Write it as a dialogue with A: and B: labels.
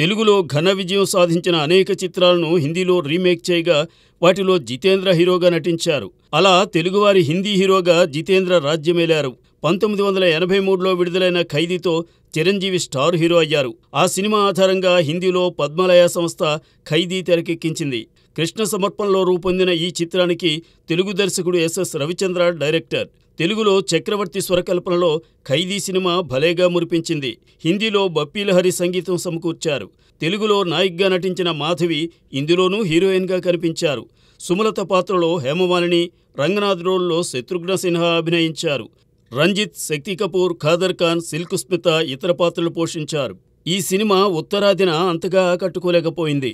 A: తెలుగులో ఘన విజయం సాధించిన అనేక చిత్రాలను హిందీలో రీమేక్ చేయగా వాటిలో జితేంద్ర హీరోగా నటించారు అలా తెలుగువారి హిందీ హీరోగా జితేంద్ర రాజ్యమేలారు పంతొమ్మిది వందల ఎనభై మూడులో విడుదలైన ఖైదీతో చిరంజీవి స్టార్ హీరో అయ్యారు ఆ సినిమా ఆధారంగా హిందీలో పద్మాలయ సంస్థ ఖైదీ తెరకెక్కించింది కృష్ణ సమర్పణలో రూపొందిన ఈ చిత్రానికి తెలుగు దర్శకుడు ఎస్ఎస్ రవిచంద్ర డైరెక్టర్ తెలుగులో చక్రవర్తి స్వరకల్పనలో ఖైదీ సినిమా భలేగా మురిపించింది హిందీలో బప్పీలహరి సంగీతం సమకూర్చారు తెలుగులో నాయిక్గా నటించిన మాధవి ఇందులోనూ హీరోయిన్గా కనిపించారు సుమలత పాత్రలో హేమమాలిని రంగనాథ్ రోల్లో శత్రుఘ్న సిన్హా అభినయించారు రంజిత్ శక్తి కపూర్ ఖాదర్ ఖాన్ సిల్క్ స్మిత ఇతర పాత్రలు పోషించారు ఈ సినిమా ఉత్తరాదిన అంతగా ఆకట్టుకోలేకపోయింది